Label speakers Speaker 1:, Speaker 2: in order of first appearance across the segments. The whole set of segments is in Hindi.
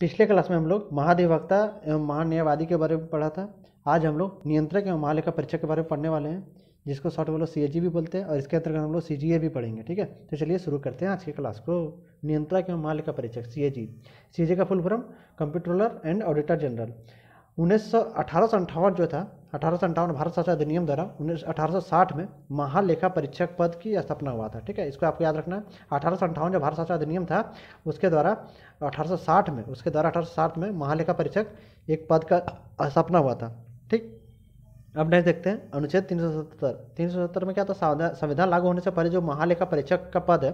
Speaker 1: पिछले क्लास में हम लोग महाधिवक्ता एवं महान्यायवादी के बारे में पढ़ा था आज हम लोग नियंत्रक एवं महालेखा परीक्षक के बारे में पढ़ने वाले हैं जिसको शॉर्ट में लोग सी भी बोलते हैं और इसके अंतर्गत हम लोग सी भी पढ़ेंगे ठीक है तो चलिए शुरू करते हैं आज की क्लास को नियंत्रक एवं महालेखा परीक्षक सी ए का full form comptroller and auditor general उन्नीस जो था अठारह भारत शासन अधिनियम द्वारा उन्नीस अठारह में महालेखा परीक्षक पद की स्थापना हुआ था ठीक है इसको आपको याद रखना है अठारह जो भारत शासन अधिनियम था उसके द्वारा 1860 में उसके द्वारा 1860 में महालेखा परीक्षक एक पद का स्थापना हुआ था ठीक अब नेक्स्ट देखते हैं अनुच्छेद तीन सौ सत्तर तीन सौ सत्तर में क्या था संविधान लागू होने से पहले जो महालेखा परीक्षक का पद है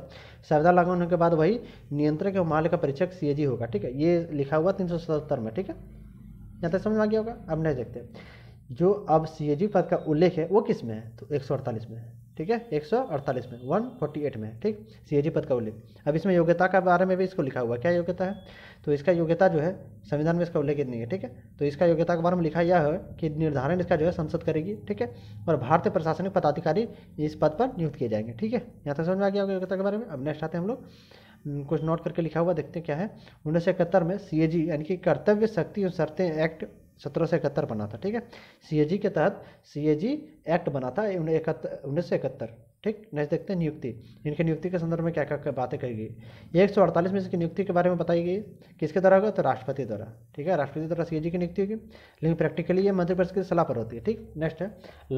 Speaker 1: संविधान लागू होने के बाद वही नियंत्रक एवं महालेखा परीक्षक सीएजी होगा ठीक है ये लिखा हुआ तीन सौ सत्तर में ठीक है यहाँ तक समझ में आ गया होगा अब नेक्स्ट देखते हैं जो अब सी पद का उल्लेख है वो किस में है तो एक सौ अड़तालीस में है ठीक है एक सौ अड़तालीस में वन फोर्टी एट में ठीक सी पद का उल्लेख अब इसमें योग्यता का बारे में भी इसको लिखा हुआ क्या योग्यता है तो इसका योग्यता जो है संविधान में इसका उल्लेख नहीं है ठीक है तो इसका योग्यता के बारे में लिखा यह है कि निर्धारण इसका जो है संसद करेगी ठीक है और भारतीय प्रशासनिक पदाधिकारी इस पद पर नियुक्त किए जाएंगे ठीक है यहाँ तक समझ में आ गया योग्यता के बारे में अब नेक्स्ट आते हैं हम लोग कुछ नोट करके लिखा हुआ देखते हैं क्या है उन्नीस सौ इकहत्तर में सी यानी कि कर्तव्य शक्ति और शर्तें एक्ट सत्रह सौ इकहत्तर बना था ठीक है सी के तहत सी एक्ट बना था उन्नीस सौ इकहत्तर ठीक नेक्स्ट देखते हैं नियुक्ति इनके नियुक्ति के संदर्भ में क्या क्या बातें कही गई एक सौ अड़तालीस में इसकी नियुक्ति के बारे में बताई गई किसके द्वारा होगा तो राष्ट्रपति द्वारा ठीक है राष्ट्रपति द्वारा सी की नियुक्ति होगी लेकिन प्रैक्टिकली ये मंत्रिपरिषद की सलाह पर होती है ठीक नेक्स्ट है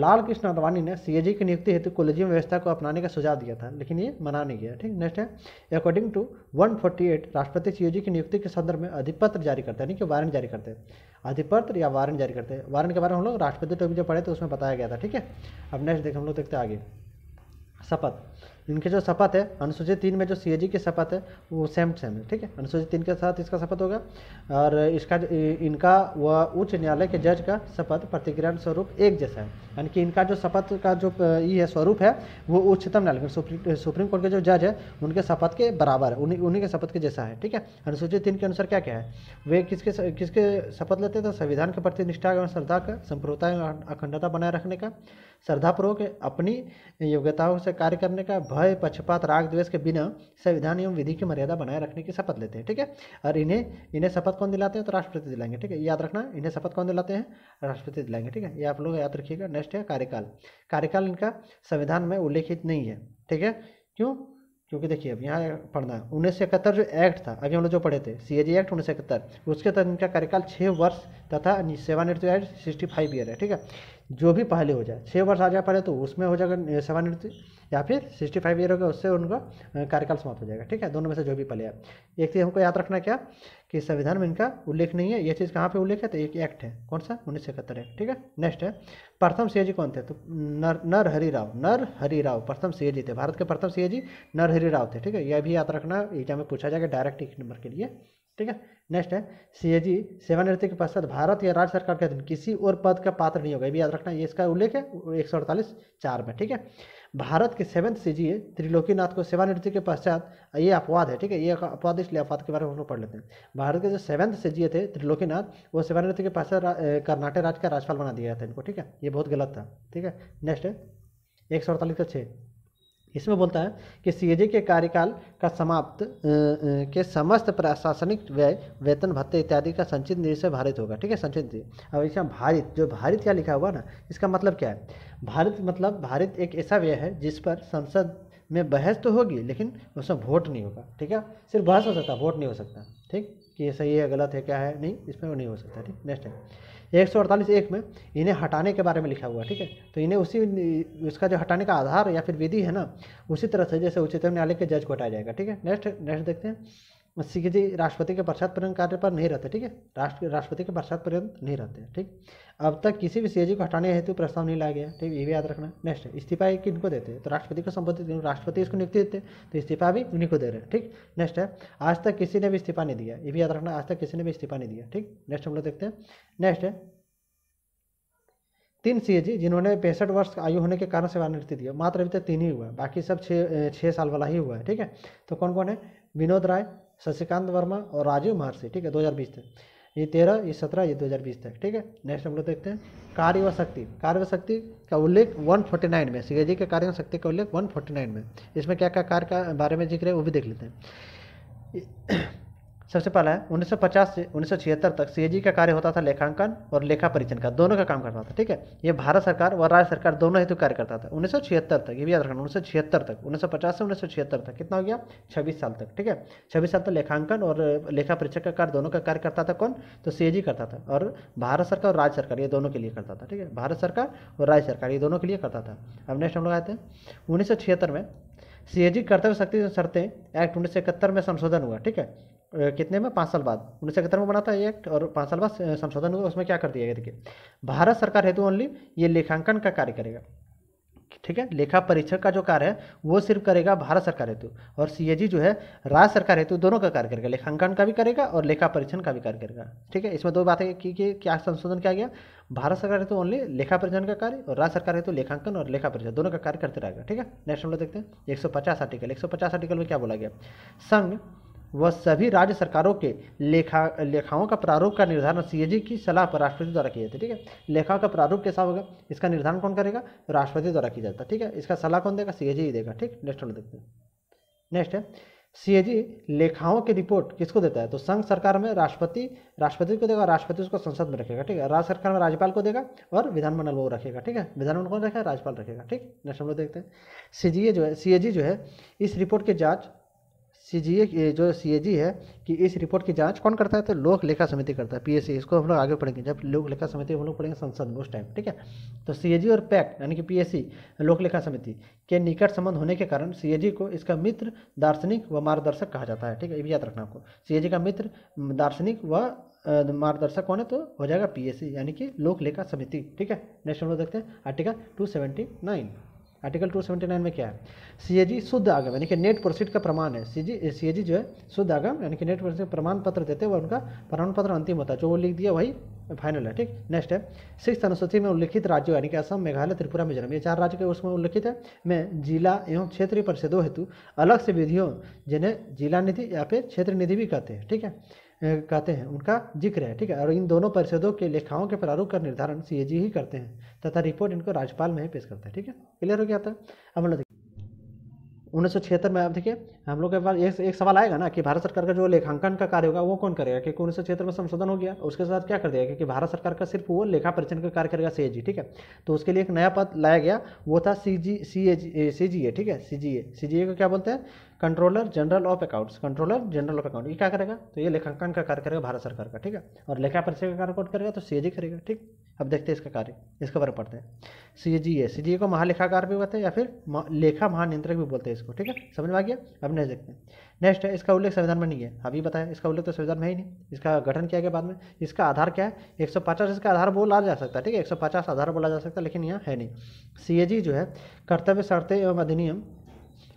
Speaker 1: लाल कृष्ण अडवाणी ने सी की नियुक्ति हेतु कोलेजियम व्यवस्था को अपनाने का सुझाव दिया था लेकिन ये मना नहीं गया ठीक नेक्स्ट है अकॉर्डिंग टू वन राष्ट्रपति सी की नियुक्ति के संदर्भ में अधिपत्र जारी करते हैं यानी कि वारंट जारी करते हैं अधिपत्र या वारंट जारी करते हैं वारंट के बारे में हम लोग राष्ट्रपति टोपी जो पढ़े तो उसमें बताया गया था ठीक है अब नेक्स्ट देखें हम लोग देखते आगे शपथ इनके जो शपथ है अनुसूचित तीन में जो सी की शपथ है वो सेम सेम है ठीक है अनुसूचित तीन के साथ इसका शपथ होगा और इसका इनका वह उच्च न्यायालय के जज का शपथ प्रतिक्रिया स्वरूप एक जैसा है यानी कि इनका जो शपथ का जो ये है स्वरूप है वो उच्चतम न्यायालय सुप्रीम सुप्रीम कोर्ट के जो जज है उनके शपथ के बराबर है उन्हीं उन्हीं के शपथ के जैसा है ठीक है अनुसूचित तीन के अनुसार क्या क्या है वे किसके किसके शपथ लेते थे तो संविधान के प्रति निष्ठा एवं श्रद्धा का संप्रभुता एवं अखंडता बनाए रखने का श्रद्धापूर्वक अपनी योग्यताओं से कार्य करने का भय पक्षपात राग द्वेष के बिना संविधान एवं विधि की मर्यादा बनाए रखने की शपथ लेते हैं ठीक है और इन्हें इन्हें शपथ कौन दिलाते हैं तो राष्ट्रपति दिलाएंगे ठीक है याद रखना इन्हें शपथ कौन दिलाते हैं राष्ट्रपति दिलाएंगे ठीक है ये आप लोग याद रखिएगा नेक्स्ट है कार्यकाल कार्यकाल इनका संविधान में उल्लेखित नहीं है ठीक है क्यों क्योंकि देखिए अब यहाँ पढ़ना है उन्नीस जो एक्ट था अभी हम लोग जो पढ़े थे सी एक्ट उन्नीस उसके तहत इनका कार्यकाल छः वर्ष तथा सेवानिवृत्ति एक्ट सिक्सटी फाइव ईयर है ठीक है जो भी पहले हो जाए छः वर्ष आ जाए पहले तो उसमें हो जाएगा सेवानिवृत्ति या फिर सिक्सटी फाइव ईयर होगा उससे उनका कार्यकाल समाप्त हो जाएगा ठीक है दोनों में से जो भी पहले है एक चीज़ हमको याद रखना क्या कि संविधान में इनका उल्लेख नहीं है यह चीज़ कहाँ पे उल्लेख है तो एक एक्ट है कौन सा उन्नीस सौ इकहत्तर है ठीक है नेक्स्ट है प्रथम सी जी कौन थे तो नर नर हरी राव नर हरी राव प्रथम सी जी थे भारत के प्रथम सी जी नर हरी राव थे ठीक है यह भी याद रखना एग्जाम में पूछा जाएगा डायरेक्ट एक नंबर के लिए ठीक है नेक्स्ट है सी ए जी सेवानिवृत्ति के पश्चात भारत या राज्य सरकार के अधीन किसी और पद का पात्र नहीं होगा ये भी याद रखना ये इसका उल्लेख है एक सौ अड़तालीस चार में ठीक है भारत के सेवंथ सी जी त्रिलोकीनाथ को सेवानिवृत्ति के पश्चात ये अपवाद है ठीक है ये अपवाद इसलिए अपवाद के बारे में हम लोग पढ़ लेते हैं भारत के जो सेवंथ सी जी थे त्रिलोकीनाथ वो सेवानिवृत्ति के पश्चात कर्नाटक राज्य का राज्यपाल बना दिया गया था इनको ठीक है ये बहुत गलत था ठीक है नेक्स्ट है एक सौ अड़तालीस का छः इसमें बोलता है कि सीएजी के कार्यकाल का समाप्त के समस्त प्रशासनिक व्यय वेतन भत्ते इत्यादि का संचित निधि से भारित होगा ठीक है संचित निधि अब इसमें भारित जो भारित क्या लिखा हुआ ना इसका मतलब क्या है भारत मतलब भारत एक ऐसा व्यय है जिस पर संसद में बहस तो होगी लेकिन उसमें वोट नहीं होगा ठीक है सिर्फ बहस हो सकता वोट नहीं हो सकता ठीक कि ये सही है गलत है क्या है नहीं इसमें वो नहीं हो सकता ठीक नेक्स्ट है एक सौ अड़तालीस एक में इन्हें हटाने के बारे में लिखा हुआ ठीक है तो इन्हें उसी उसका जो हटाने का आधार या फिर विधि है ना उसी तरह से जैसे उच्चतम न्यायालय के जज को हटाया जाएगा ठीक है नेक्स्ट नेक्स्ट देखते हैं मसीह जी राष्ट्रपति के प्रसाद पर्यंत कार्य पर नहीं रहते ठीक है राष्ट्र राष्ट्रपति के प्रसाद पर्यंत नहीं रहते ठीक अब तक किसी भी सीएजी को हटाने हेतु प्रस्ताव नहीं लाया गया ठीक ये भी याद रखना नेक्स्ट इस्तीफा किनको देते हैं तो राष्ट्रपति को संबोधित राष्ट्रपति इसको नियुक्ति देते तो इस्तीफा भी उन्हीं को दे रहे हैं ठीक नेक्स्ट है आज तक किसी ने भी इस्तीफा नहीं दिया ये भी याद रखना आज तक किसी ने भी इस्तीफा नहीं दिया ठीक नेक्स्ट हम लोग देखते हैं नेक्स्ट है तीन सी जिन्होंने पैंसठ वर्ष आयु होने के कारण सेवानिवृत्ति दिया मात्र अभी तक तीन ही हुआ है बाकी सब छः छः साल वाला ही हुआ है ठीक है तो कौन कौन है विनोद राय शशिकांत वर्मा और राजीव महर्षि ठीक है बीस तक ये तेरह ये सत्रह ये बीस तक ठीक है नेक्स्ट हम लोग देखते हैं कार्य व शक्ति कार्य व शक्ति का उल्लेख नाइन में जी के कार्य शक्ति का उल्लेख वन फोर्टी नाइन में इसमें क्या क्या कार्य का बारे में जिक्र है वो भी देख लेते हैं सबसे पहला है 1950 से 1976 तक सीएजी का कार्य होता था लेखांकन और लेखा परीक्षण का दोनों का काम करता था ठीक है ये भारत सरकार और राज्य सरकार दोनों हेतु कार्य करता था 1976 तक ये भी याद रखना 1976 तक 1950 से 1976 तक कितना हो गया 26 साल तक ठीक है 26 साल तक लेखांकन और लेखा परीक्षक का कार्य दोनों का कार्य करता था कौन तो सी करता था और भारत सरकार और राज्य सरकार ये दोनों के लिए करता था ठीक है भारत सरकार और राज्य सरकार ये दोनों के लिए करता था अब नेक्स्ट हम लोग आते हैं उन्नीस में सीएजी कर्तव्य शक्ति शर्तें एक्ट उन्नीस में संशोधन हुआ ठीक है कितने में पाँच साल बाद उन्नीस सौ इकहत्तर में बना था ये एक्ट और पाँच साल बाद संशोधन हुआ उसमें क्या कर दिया गया देखिए भारत सरकार हेतु ओनली ये लेखांकन का कार्य करेगा ठीक है लेखा परीक्षक का जो कार्य है वो सिर्फ करेगा भारत सरकार हेतु और सीएजी जो है राज्य सरकार हेतु दोनों का कार्य करेगा लेखांकन का भी करेगा और लेखा परीक्षण का भी कार्य करेगा ठीक है इसमें दो बातें कि, कि क्या संशोधन किया गया भारत सरकार हेतु ओनली लेखा परीक्षण का कार्य और राज्य सरकार हेतु लेखांकन और लेखा परीक्षण दोनों का कार्य करते रहेगा ठीक है नेक्स्ट हम लोग देखते हैं एक आर्टिकल एक आर्टिकल में क्या बोला गया संघ वह सभी राज्य सरकारों के लेखा लेखाओं का प्रारूप का निर्धारण सीएजी की सलाह पर राष्ट्रपति द्वारा किया जाता है ठीक है लेखाओं का प्रारूप कैसा होगा इसका निर्धारण कौन करेगा राष्ट्रपति द्वारा किया जाता है ठीक है इसका सलाह कौन देगा सीएजी ही देगा ठीक नेक्स्ट हम देखते हैं नेक्स्ट है सीएजी लेखाओं की रिपोर्ट किसको देता है तो संघ सरकार में राष्ट्रपति राष्ट्रपति को देगा राष्ट्रपति उसको संसद में रखेगा ठीक है राज्य सरकार में राज्यपाल को देगा और विधानमंडल वो रखेगा ठीक है विधानमंडल कौन रखेगा राज्यपाल रखेगा ठीक नेक्स्ट हम लोग देखते हैं सीजीए जो है सीएजी जो है इस रिपोर्ट की जाँच सी e, जो सी है कि इस रिपोर्ट की जांच कौन करता है तो लोक लेखा समिति करता है पीएससी इसको हम लोग आगे पढ़ेंगे जब लोक लेखा समिति हम लोग पढ़ेंगे संसद में उस टाइम ठीक है तो सी और पैक यानी कि पीएससी लोक लेखा समिति के निकट संबंध होने के कारण सी को इसका मित्र दार्शनिक व मार्गदर्शक कहा जाता है ठीक है ये भी याद रखना आपको सी का मित्र दार्शनिक व मार्गदर्शक कौन है तो हो जाएगा पी यानी कि लोक लेखा समिति ठीक है नेक्स्ट हम लोग देखते हैं article two seventy nine article 279 में क्या है सीएजी शुद्ध आगम यानी कि नेट प्रोसीड का प्रमाण है सीजी सीएजी जो है शुद्ध आगम यानी कि नेट प्रोसीड प्रमाण पत्र देते हैं वह उनका प्रमाण पत्र अंतिम होता है जो वो लिख दिया वही फाइनल है ठीक नेक्स्ट है सिक्स अनुसूची में उल्लिखित राज्यों यानी कि असम मेघालय त्रिपुरा मिजोरम ये चार राज्य के उसमें उल्लिखित है में जिला एवं क्षेत्रीय परिषदों हेतु अलग से विधियों जिन्हें जिला निधि या फिर क्षेत्र निधि भी कहते हैं ठीक है कहते हैं उनका जिक्र है ठीक है और इन दोनों परिषदों के लेखाओं के प्रारूप का निर्धारण सी ही करते हैं तथा रिपोर्ट इनको राज्यपाल में ही पेश करते हैं ठीक है क्लियर हो गया था अब हम मतलब लोग उन्नीस सौ छिहत्तर में आप देखिए हम लोग के पास एक, एक सवाल आएगा ना कि भारत सरकार का जो लेखांकन का कार्य होगा वो कौन करेगा क्योंकि उन्नीस सौ छिहत्तर में संशोधन हो गया उसके साथ क्या कर दिया क्योंकि भारत सरकार का सिर्फ वो लेखा परीक्षण का कार्य करेगा सी ठीक है तो उसके लिए एक नया पद लाया गया वो था सी जी सी ए सी जी ए ठीक है सी जी ए सी जी ए को क्या बोलते हैं controller general of accounts controller general of account ये क्या करेगा तो ये लेखांकन का कार्य करेगा भारत सरकार का ठीक है और लेखा परिषद का कार्य कौन करेगा तो सी करेगा ठीक अब देखते हैं इसका कार्य इसके बारे में पढ़ते हैं सी जी ए सी जी ए को महालेखाकार भी बोलते हैं या फिर लेखा महानियंत्रक भी बोलते हैं इसको ठीक है समझ में आ गया अब नहीं देखते हैं नेक्स्ट है इसका उल्लेख संविधान में नहीं है अभी बताया इसका उल्लेख तो संविधान में ही नहीं इसका गठन किया गया बाद में इसका आधार क्या है पचास इसका आधार बोला जा सकता है ठीक है पचास आधार बोला जा सकता है लेकिन यहाँ है नहीं सी जो है कर्तव्य शर्तें एवं अधिनियम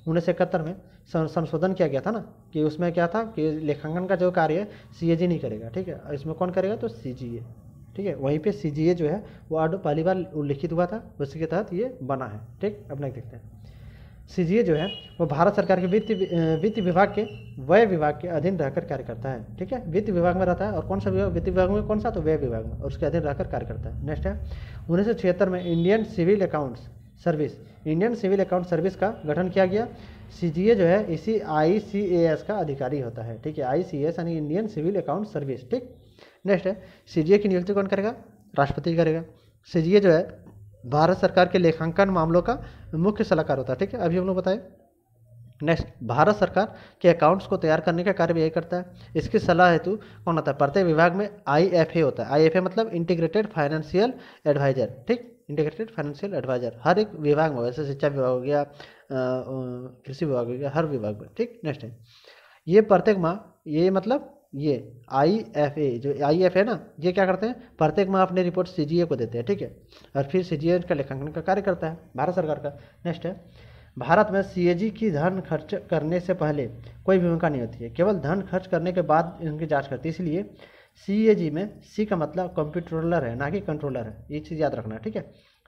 Speaker 1: उन्नीस में संशोधन किया गया था ना कि उसमें क्या था कि लेखांकन का जो कार्य है सी नहीं करेगा ठीक है और इसमें कौन करेगा तो सी ठीक है वहीं पे सी जो है वो आर्ड पहली बार उल्लिखित हुआ था उसी के तहत ये बना है ठीक अब नहीं देखते हैं सी जो है वो भारत सरकार के वित्त वित्त विभाग के व्यय विभाग के अधीन रहकर कार्य करता है ठीक है वित्त विभाग में रहता है और कौन सा विभाग वित्त विभाग में कौन सा तो व्यय विभाग में और उसके अधीन रहकर कार्य करता है नेक्स्ट है उन्नीस में Indian civil accounts service Indian civil account service का गठन किया गया सी जो है इसी आई का अधिकारी होता है ठीक है एस यानी इंडियन सिविल अकाउंट सर्विस ठीक नेक्स्ट है सी की नियुक्ति कौन करेगा राष्ट्रपति करेगा सी जो है भारत सरकार के लेखांकन मामलों का मुख्य सलाहकार होता है ठीक है अभी हम लोग बताए नेक्स्ट भारत सरकार के अकाउंट्स को तैयार करने का कार्य यही करता है इसकी सलाह हेतु कौन होता है प्रत्येक विभाग में आईएफए होता है आईएफए मतलब इंटीग्रेटेड फाइनेंशियल एडवाइजर ठीक इंटीग्रेटेड फाइनेंशियल एडवाइजर हर एक विभाग में वैसे शिक्षा विभाग हो गया कृषि विभाग हो गया हर विभाग में ठीक नेक्स्ट है ये प्रत्येक माह ये मतलब ये आई एफ ए जो आई एफ है ना ये क्या करते हैं प्रत्येक माह अपनी रिपोर्ट सी जी ए को देते हैं ठीक है और फिर सी जी ए का लेखांकन का कार्य करता है भारत सरकार का नेक्स्ट है भारत में सी ए जी की धन खर्च करने से पहले कोई भूमिका नहीं होती है केवल धन खर्च करने के बाद इनकी जांच करती है इसलिए सी में सी का मतलब कंप्यूटरोलर है ना कि कंट्रोलर है ये चीज़ याद रखना ठीक है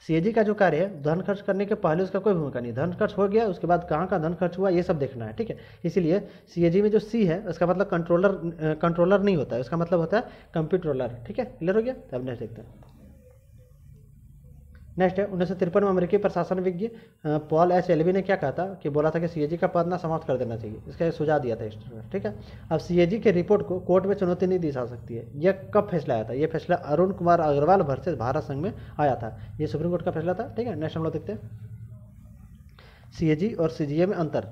Speaker 1: सी का जो कार्य है धन खर्च करने के पहले उसका कोई भूमिका नहीं धन खर्च हो गया उसके बाद कहाँ का धन खर्च हुआ ये सब देखना है ठीक है इसीलिए सी में जो सी है उसका मतलब कंट्रोलर कंट्रोलर नहीं होता है उसका मतलब होता है कंप्यूटरोलर ठीक है क्लियर हो गया तब नहीं नेक्स्ट देखते हैं नेक्स्ट है उन्नीस में अमेरिकी प्रशासन विज्ञ पॉल एच एलवी ने क्या कहा था कि बोला था कि सीएजी का पद ना समाप्त कर देना चाहिए इसका सुझाव दिया था हिस्ट्री ठीक है अब सीएजी के रिपोर्ट को कोर्ट में चुनौती नहीं दी जा सकती है यह कब फैसला आया था यह फैसला अरुण कुमार अग्रवाल वर्सेज भारत संघ में आया था ये सुप्रीम कोर्ट का फैसला था ठीक है नेक्स्ट हम लोग देखते हैं सी और सी में अंतर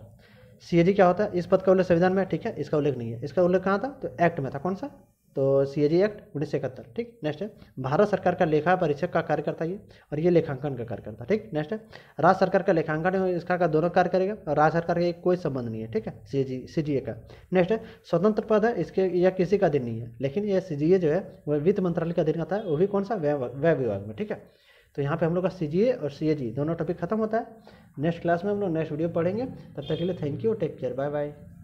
Speaker 1: सी क्या होता है इस पद का उल्लेख संविधान में ठीक है इसका उल्लेख नहीं है इसका उल्लेख कहाँ था तो एक्ट में था कौन सा तो सी ए जी एक्ट उन्नीस इकहत्तर ठीक नेक्स्ट है भारत सरकार का लेखा परीक्षक का कार्य करता है और ये लेखांकन का कार्य करता है ठीक नेक्स्ट है राज्य सरकार का लेखांकन इसका का दोनों कार्य करेगा और राज्य सरकार का कोई संबंध नहीं है ठीक है सी जी सी जी ए का नेक्स्ट है स्वतंत्र पद है इसके यह किसी का दिन नहीं है लेकिन यह सी जी ए जो है वह वित्त मंत्रालय का दिन आता है वो भी कौन सा व्यय विभाग में ठीक है तो यहाँ पे हम लोग का सी जी ए और सी ए जी दोनों टॉपिक खत्म होता है नेक्स्ट क्लास में हम लोग नेक्स्ट वीडियो पढ़ेंगे तब तक के लिए thank you take care bye bye